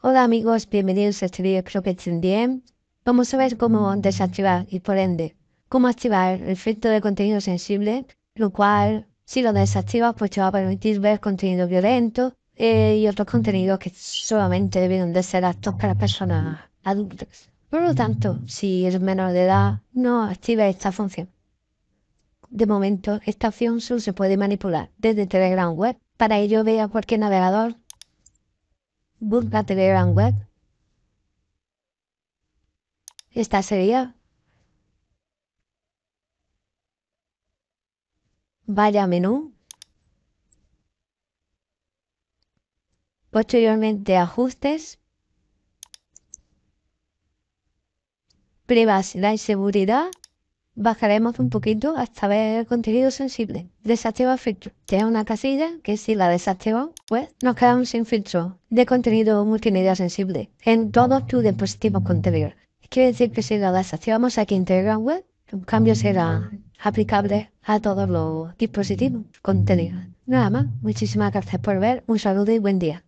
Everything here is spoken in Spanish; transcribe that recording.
Hola amigos, bienvenidos a este video Property Vamos a ver cómo desactivar y por ende, cómo activar el efecto de contenido sensible, lo cual, si lo desactivas, pues te va a permitir ver contenido violento eh, y otros contenidos que solamente deben de ser actos para personas adultas. Por lo tanto, si eres menor de edad, no actives esta función. De momento, esta opción solo se puede manipular desde Telegram Web. Para ello, ve a cualquier navegador Busca and Web. Esta sería. Vaya menú. Posteriormente ajustes. Privacidad la seguridad bajaremos un poquito hasta ver contenido sensible. Desactiva filtro, Tiene una casilla que si la desactivamos, pues nos quedamos sin filtro de contenido multimedia sensible en todos tus dispositivos contenidos. Quiere decir que si la desactivamos aquí en Telegram Web, el cambio será aplicable a todos los dispositivos contenidos. Nada más, muchísimas gracias por ver, un saludo y buen día.